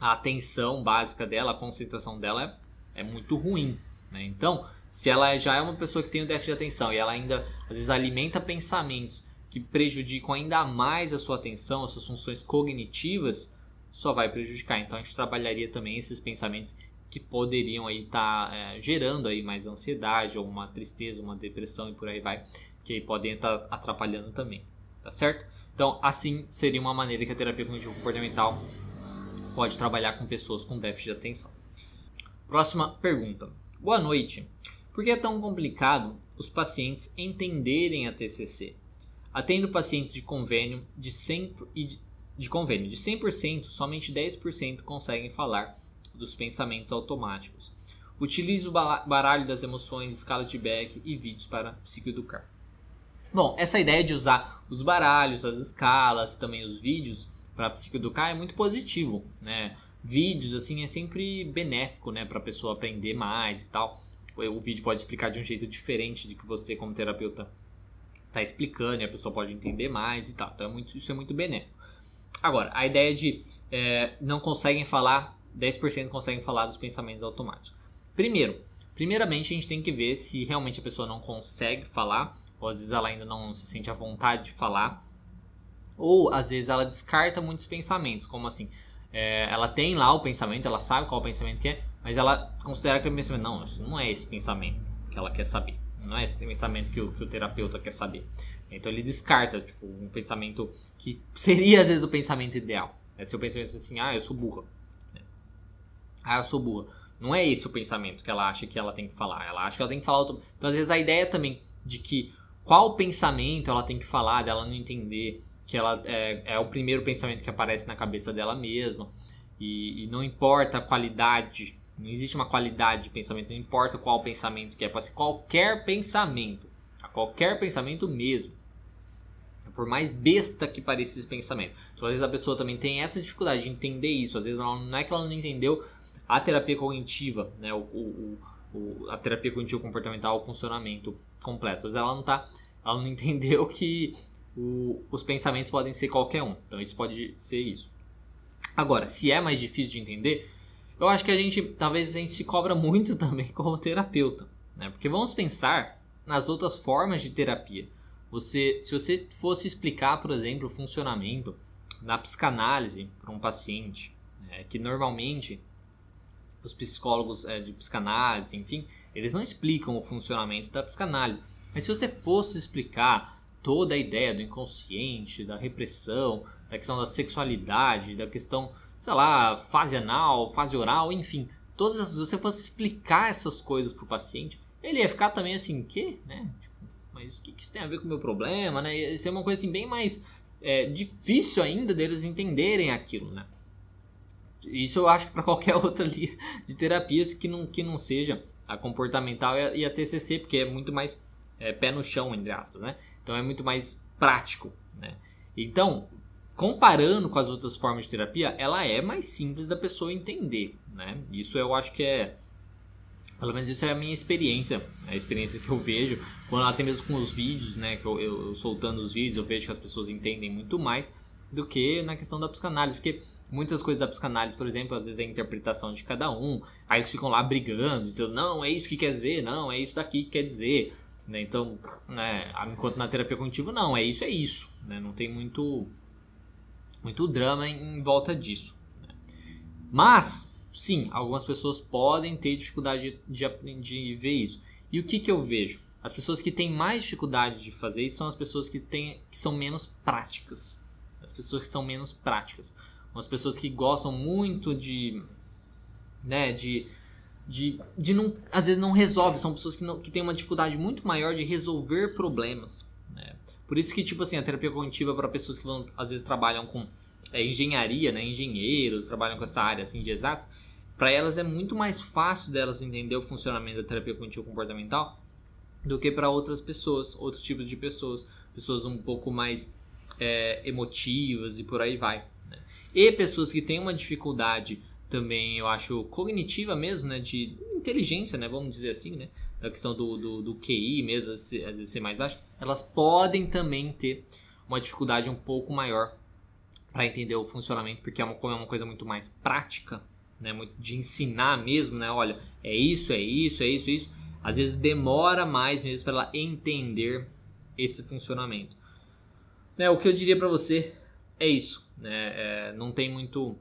a atenção básica dela, a concentração dela é, é muito ruim. Né? Então, se ela é, já é uma pessoa que tem o déficit de atenção e ela ainda às vezes alimenta pensamentos que prejudicam ainda mais a sua atenção, as suas funções cognitivas, só vai prejudicar. Então a gente trabalharia também esses pensamentos que poderiam aí estar tá, é, gerando aí mais ansiedade, ou uma tristeza, uma depressão e por aí vai, que aí podem estar tá atrapalhando também, tá certo? Então assim seria uma maneira que a terapia cognitivo comportamental pode trabalhar com pessoas com déficit de atenção. Próxima pergunta. Boa noite. Por que é tão complicado os pacientes entenderem a TCC? Atendo pacientes de convênio de 100 de, de convênio de 100%, somente 10% conseguem falar dos pensamentos automáticos. Utilizo o baralho das emoções, escala de Beck e vídeos para psicoeducar. Bom, essa ideia de usar os baralhos, as escalas, também os vídeos, para a é muito positivo, né? Vídeos assim é sempre benéfico, né, para a pessoa aprender mais e tal. O vídeo pode explicar de um jeito diferente de que você como terapeuta tá explicando, e a pessoa pode entender mais e tal. Então é muito, isso é muito benéfico. Agora, a ideia de é, não conseguem falar, 10% conseguem falar dos pensamentos automáticos. Primeiro, primeiramente a gente tem que ver se realmente a pessoa não consegue falar, ou às vezes ela ainda não se sente à vontade de falar ou às vezes ela descarta muitos pensamentos, como assim, é, ela tem lá o pensamento, ela sabe qual o pensamento que é, mas ela considera que o pensamento, não, isso não é esse pensamento que ela quer saber, não é esse pensamento que o, que o terapeuta quer saber. Então ele descarta, tipo, um pensamento que seria às vezes o pensamento ideal. É seu pensamento assim, ah, eu sou burra. É. Ah, eu sou burra. Não é esse o pensamento que ela acha que ela tem que falar. Ela acha que ela tem que falar outro. Então, às vezes, a ideia também de que qual pensamento ela tem que falar, dela não entender, que ela é, é o primeiro pensamento que aparece na cabeça dela mesma. E, e, não importa a qualidade, não existe uma qualidade de pensamento, não importa qual pensamento que é, pode ser qualquer pensamento, a tá? qualquer pensamento mesmo. Por mais besta que pareça esse pensamento. Então, às vezes a pessoa também tem essa dificuldade de entender isso, às vezes não, não é que ela não entendeu a terapia cognitiva, né, o, o, o a terapia cognitivo comportamental, o funcionamento completo. Às vezes ela não tá, ela não entendeu que o, os pensamentos podem ser qualquer um. Então isso pode ser isso. Agora, se é mais difícil de entender, eu acho que a gente, talvez a gente se cobra muito também como terapeuta, né? Porque vamos pensar nas outras formas de terapia. Você, se você fosse explicar, por exemplo, o funcionamento da psicanálise para um paciente, né? que normalmente os psicólogos é, de psicanálise, enfim, eles não explicam o funcionamento da psicanálise. Mas se você fosse explicar toda a ideia do inconsciente, da repressão, da questão da sexualidade, da questão, sei lá, fase anal, fase oral, enfim, todas essas, se você fosse explicar essas coisas pro paciente, ele ia ficar também assim, que, né? Tipo, mas o que, isso tem a ver com o meu problema, né? Isso é uma coisa assim bem mais é, difícil ainda deles entenderem aquilo, né? Isso eu acho para qualquer outra linha de terapias que não, que não seja a comportamental e a, e a TCC, porque é muito mais é, pé no chão, entre aspas, né? Então é muito mais prático, né? Então, comparando com as outras formas de terapia, ela é mais simples da pessoa entender, né? Isso eu acho que é pelo menos isso é a minha experiência, é a experiência que eu vejo, quando até mesmo com os vídeos, né, que eu, eu, soltando os vídeos, eu vejo que as pessoas entendem muito mais do que na questão da psicanálise, porque muitas coisas da psicanálise, por exemplo, às vezes é a interpretação de cada um, aí eles ficam lá brigando, então, não, é isso que quer dizer, não, é isso daqui que quer dizer. Né? Então, né, enquanto na terapia cognitiva, não, é isso, é isso. Né? Não tem muito, muito drama em, em volta disso. Né? Mas, sim, algumas pessoas podem ter dificuldade de, de, de ver isso. E o que, que eu vejo? As pessoas que têm mais dificuldade de fazer isso são as pessoas que, têm, que são menos práticas. As pessoas que são menos práticas. As pessoas que gostam muito de, né, de de, de não, às vezes não resolve, são pessoas que, não, que têm uma dificuldade muito maior de resolver problemas. Né? Por isso que, tipo assim, a terapia cognitiva é para pessoas que vão, às vezes trabalham com é, engenharia, né? engenheiros, trabalham com essa área assim, de exatos, para elas é muito mais fácil delas entender o funcionamento da terapia cognitivo comportamental do que para outras pessoas, outros tipos de pessoas, pessoas um pouco mais é, emotivas e por aí vai. Né? E pessoas que têm uma dificuldade também, eu acho, cognitiva mesmo, né? De inteligência, né? Vamos dizer assim, né? Da questão do, do, do QI mesmo, às vezes ser mais baixo. Elas podem também ter uma dificuldade um pouco maior para entender o funcionamento, porque é uma, como é uma coisa muito mais prática, né? de ensinar mesmo, né? Olha, é isso, é isso, é isso, é isso. Às vezes demora mais mesmo para ela entender esse funcionamento. Né, o que eu diria para você é isso. Né? É, não tem muito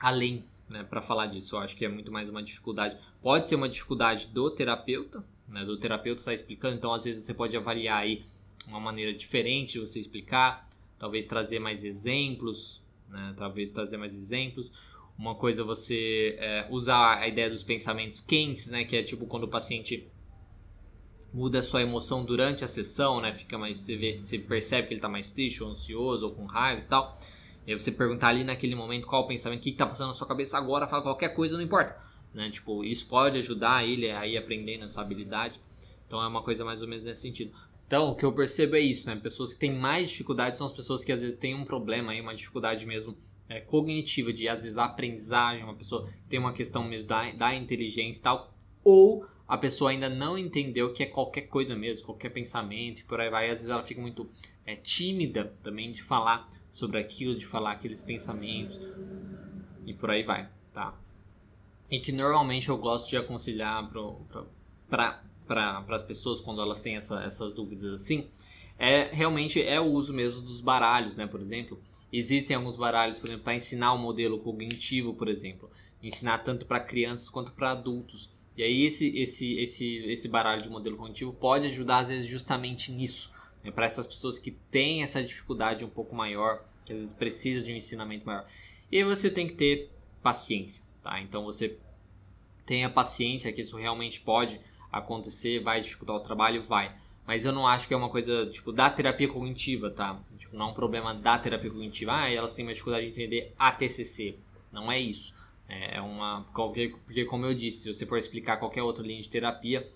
além né, para falar disso. Eu acho que é muito mais uma dificuldade. Pode ser uma dificuldade do terapeuta, né, do terapeuta estar tá explicando, então às vezes você pode avaliar aí uma maneira diferente de você explicar, talvez trazer mais exemplos, né, talvez trazer mais exemplos. Uma coisa é você é, usar a ideia dos pensamentos quentes, né, que é tipo quando o paciente muda a sua emoção durante a sessão, né, fica mais você, vê, você percebe que ele está mais triste, ou ansioso, ou com raiva e tal. E aí você perguntar ali naquele momento qual o pensamento, o que, está passando na sua cabeça agora, fala qualquer coisa, não importa. Né? Tipo, isso pode ajudar ele aí aprendendo essa habilidade. Então é uma coisa mais ou menos nesse sentido. Então, o que eu percebo é isso, né? Pessoas que têm mais dificuldade são as pessoas que às vezes têm um problema aí, uma dificuldade mesmo é, cognitiva, de às vezes a aprendizagem, uma pessoa tem uma questão mesmo da, da inteligência e tal, ou a pessoa ainda não entendeu que é qualquer coisa mesmo, qualquer pensamento e por aí vai. E às vezes ela fica muito é, tímida também de falar sobre aquilo, de falar aqueles pensamentos e por aí vai, tá? E que normalmente eu gosto de aconselhar para pra, pra, as pessoas quando elas têm essa, essas dúvidas assim, é realmente é o uso mesmo dos baralhos, né? Por exemplo, existem alguns baralhos, por exemplo, para ensinar o modelo cognitivo, por exemplo, ensinar tanto para crianças quanto para adultos. E aí esse, esse, esse, esse baralho de modelo cognitivo pode ajudar às vezes justamente nisso, é para essas pessoas que têm essa dificuldade um pouco maior, que às vezes precisa de um ensinamento maior. E você tem que ter paciência, tá? Então você tenha paciência que isso realmente pode acontecer, vai dificultar o trabalho, vai. Mas eu não acho que é uma coisa, tipo, da terapia cognitiva, tá? Tipo, não é um problema da terapia cognitiva. Ah, elas têm uma dificuldade de entender a TCC. Não é isso. É, é uma... Porque, como eu disse, se você for explicar qualquer outra linha de terapia,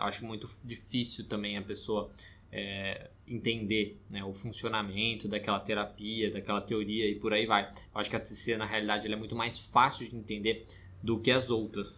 acho muito difícil também a pessoa é, entender né, o funcionamento daquela terapia, daquela teoria e por aí vai. Eu acho que a TCC, na realidade, é muito mais fácil de entender do que as outras.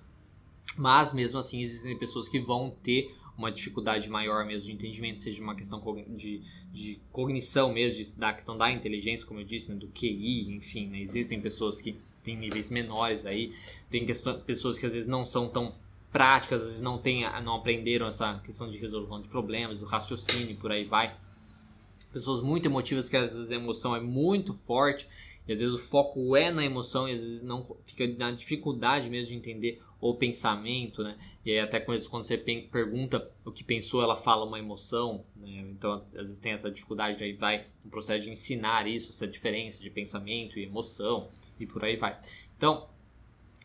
Mas, mesmo assim, existem pessoas que vão ter uma dificuldade maior mesmo de entendimento, seja uma questão de, de cognição mesmo, de, da questão da inteligência, como eu disse, né, do QI, enfim. Né, existem pessoas que têm níveis menores aí, tem questão, pessoas que às vezes não são tão práticas, às vezes não, tem, não aprenderam essa questão de resolução de problemas, do raciocínio, por aí vai. Pessoas muito emotivas que às vezes a emoção é muito forte e às vezes o foco é na emoção e às vezes não fica na dificuldade mesmo de entender o pensamento, né? E aí até quando você pergunta o que pensou, ela fala uma emoção, né? Então às vezes tem essa dificuldade, aí vai um processo de ensinar isso, essa diferença de pensamento e emoção e por aí vai. Então,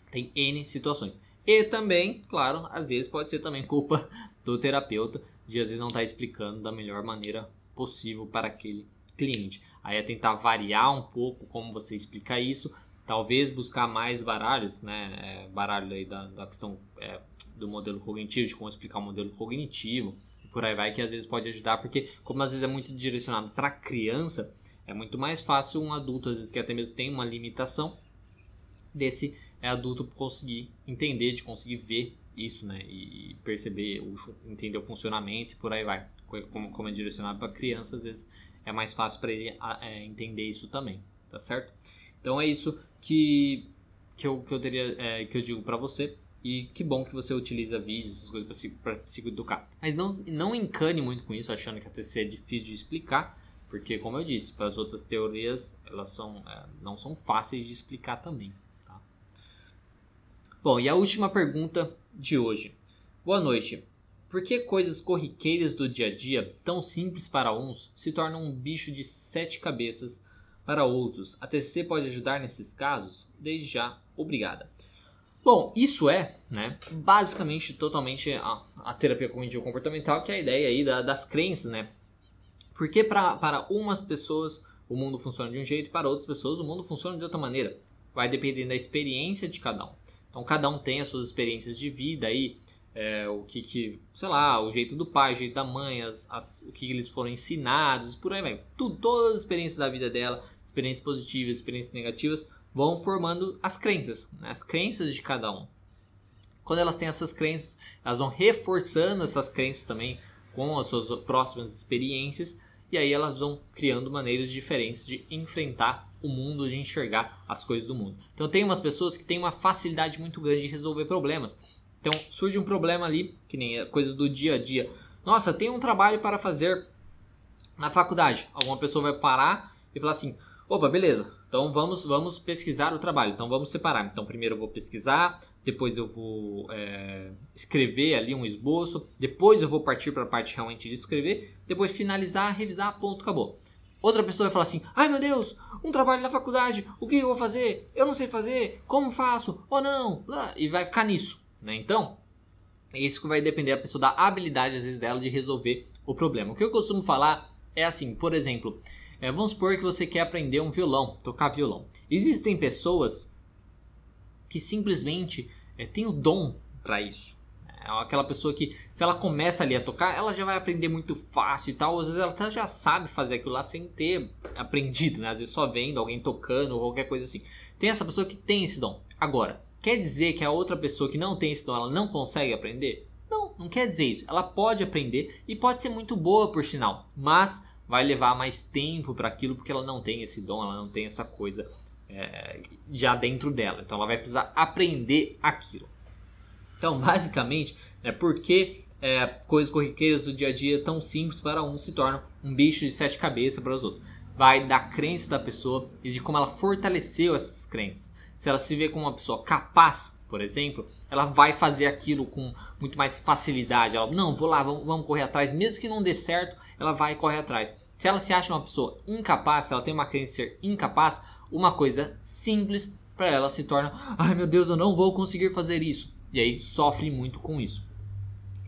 tem N situações. E também, claro, às vezes pode ser também culpa do terapeuta de às vezes não estar tá explicando da melhor maneira possível para aquele cliente. Aí é tentar variar um pouco como você explica isso, talvez buscar mais baralhos, né? É, baralho aí da, da questão é, do modelo cognitivo, de como explicar o modelo cognitivo, por aí vai, que às vezes pode ajudar, porque como às vezes é muito direcionado para criança, é muito mais fácil um adulto, às vezes que até mesmo tem uma limitação, desse é adulto conseguir entender, de conseguir ver isso, né? E perceber, o, entender o funcionamento e por aí vai. Como, como é direcionado para crianças, às vezes é mais fácil para ele é, entender isso também, tá certo? Então é isso que, que, eu, que eu teria é, que eu digo para você. E que bom que você utiliza vídeos, essas coisas para se, se educar. Mas não, não encane muito com isso, achando que a TC é difícil de explicar, porque, como eu disse, para as outras teorias, elas são, é, não são fáceis de explicar também. Bom, e a última pergunta de hoje. Boa noite. Por que coisas corriqueiras do dia a dia, tão simples para uns, se tornam um bicho de sete cabeças para outros? A TCC pode ajudar nesses casos? Desde já, obrigada. Bom, isso é, né, basicamente totalmente a, a terapia cognitivo comportamental, que é a ideia aí da, das crenças, né? Porque pra, para umas pessoas o mundo funciona de um jeito, para outras pessoas o mundo funciona de outra maneira. Vai depender da experiência de cada um. Então cada um tem as suas experiências de vida aí, é, o que, que, sei lá, o jeito do pai, o jeito da mãe, as, as, o que eles foram ensinados, por aí vai. Tudo, todas as experiências da vida dela, experiências positivas, experiências negativas, vão formando as crenças, né? as crenças de cada um. Quando elas têm essas crenças, elas vão reforçando essas crenças também com as suas próximas experiências e aí elas vão criando maneiras diferentes de enfrentar o mundo, de enxergar as coisas do mundo. Então tem umas pessoas que têm uma facilidade muito grande de resolver problemas. Então surge um problema ali, que nem é coisas do dia a dia. Nossa, tem um trabalho para fazer na faculdade. Alguma pessoa vai parar e falar assim: "Opa, beleza. Então vamos vamos pesquisar o trabalho. Então vamos separar. Então primeiro eu vou pesquisar, depois eu vou é, escrever ali um esboço, depois eu vou partir para a parte realmente de escrever, depois finalizar, revisar, ponto, acabou. Outra pessoa vai falar assim: ai meu Deus, um trabalho da faculdade, o que eu vou fazer? Eu não sei fazer, como faço? Ou oh, não? E vai ficar nisso, né? Então, é isso que vai depender da pessoa, da habilidade às vezes dela de resolver o problema. O que eu costumo falar é assim, por exemplo, é, vamos supor que você quer aprender um violão, tocar violão. Existem pessoas que simplesmente é, tem o dom para isso. É aquela pessoa que, se ela começa ali a tocar, ela já vai aprender muito fácil e tal. Às vezes ela até já sabe fazer aquilo lá sem ter aprendido, né? Às vezes só vendo alguém tocando ou qualquer coisa assim. Tem essa pessoa que tem esse dom. Agora, quer dizer que a outra pessoa que não tem esse dom, ela não consegue aprender? Não, não quer dizer isso. Ela pode aprender e pode ser muito boa, por sinal. Mas vai levar mais tempo para aquilo porque ela não tem esse dom, ela não tem essa coisa é, já dentro dela. Então ela vai precisar aprender aquilo. Então, basicamente, é porque é, coisas corriqueiras do dia a dia tão simples para um se tornam um bicho de sete cabeças para os outros. Vai da crença da pessoa e de como ela fortaleceu essas crenças. Se ela se vê como uma pessoa capaz, por exemplo, ela vai fazer aquilo com muito mais facilidade. Ela, não, vou lá, vamos, vamos correr atrás. Mesmo que não dê certo, ela vai correr atrás. Se ela se acha uma pessoa incapaz, se ela tem uma crença de ser incapaz, uma coisa simples para ela se torna, ai meu Deus, eu não vou conseguir fazer isso. E aí sofre muito com isso.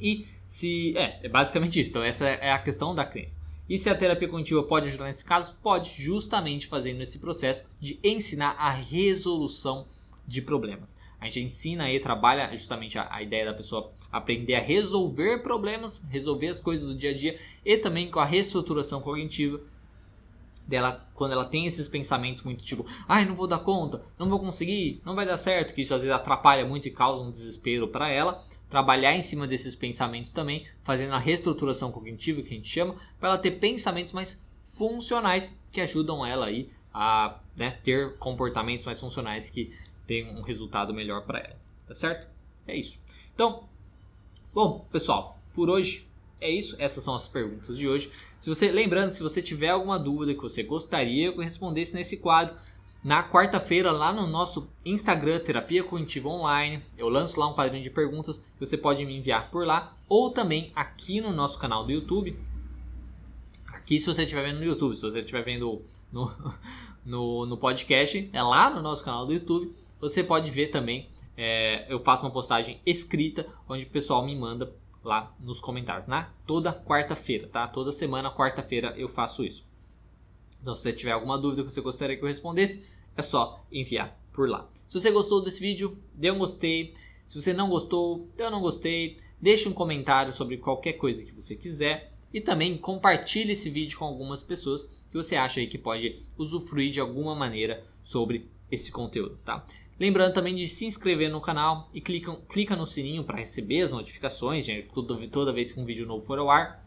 E se é, é basicamente isso. Então essa é a questão da crença. E se a terapia cognitiva pode ajudar nesse caso? Pode, justamente fazendo esse processo de ensinar a resolução de problemas. A gente ensina e trabalha justamente a, a ideia da pessoa aprender a resolver problemas, resolver as coisas do dia a dia e também com a reestruturação cognitiva dela quando ela tem esses pensamentos muito tipo, ai, não vou dar conta, não vou conseguir, não vai dar certo, que isso às vezes atrapalha muito e causa um desespero para ela. Trabalhar em cima desses pensamentos também, fazendo a reestruturação cognitiva que a gente chama, para ela ter pensamentos mais funcionais que ajudam ela aí a né, ter comportamentos mais funcionais que tenham um resultado melhor para ela, tá certo? É isso. Então, bom, pessoal, por hoje é isso. Essas são as perguntas de hoje. Se você, lembrando, se você tiver alguma dúvida que você gostaria que eu respondesse nesse quadro, na quarta-feira, lá no nosso Instagram, Terapia Cognitiva Online, eu lanço lá um quadrinho de perguntas, você pode me enviar por lá, ou também aqui no nosso canal do YouTube. Aqui, se você estiver vendo no YouTube, se você estiver vendo no, no, no, podcast, é lá no nosso canal do YouTube. Você pode ver também, é, eu faço uma postagem escrita, onde o pessoal me manda lá nos comentários, na né? toda quarta-feira, tá? Toda semana, quarta-feira, eu faço isso. Então, se você tiver alguma dúvida que você gostaria que eu respondesse, é só enviar por lá. Se você gostou desse vídeo, dê um gostei. Se você não gostou, eu não gostei. Deixe um comentário sobre qualquer coisa que você quiser e também compartilhe esse vídeo com algumas pessoas que você acha aí que pode usufruir de alguma maneira sobre esse conteúdo, tá? Lembrando também de se inscrever no canal e clica, clica no sininho para receber as notificações gente, toda, toda vez que um vídeo novo for ao ar.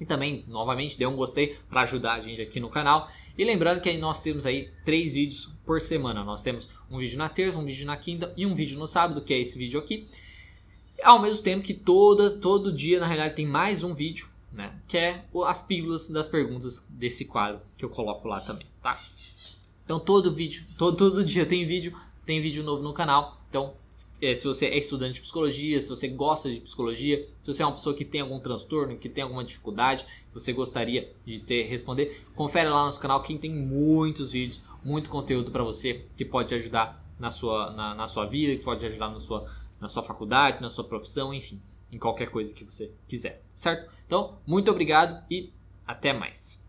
E também, novamente, dê um gostei para ajudar a gente aqui no canal. E lembrando que nós temos aí três vídeos por semana. Nós temos um vídeo na terça, um vídeo na quinta e um vídeo no sábado, que é esse vídeo aqui. Ao mesmo tempo que toda, todo dia, na realidade, tem mais um vídeo, né? Que é as pílulas das perguntas desse quadro que eu coloco lá também, tá? Então todo vídeo, todo, todo dia tem vídeo, tem vídeo novo no canal. Então, é, se você é estudante de psicologia, se você gosta de psicologia, se você é uma pessoa que tem algum transtorno, que tem alguma dificuldade, você gostaria de ter responder, confere lá no nosso canal que tem muitos vídeos, muito conteúdo para você que pode te ajudar na sua, na, na, sua vida, que pode te ajudar na sua, na sua faculdade, na sua profissão, enfim, em qualquer coisa que você quiser, certo? Então, muito obrigado e até mais.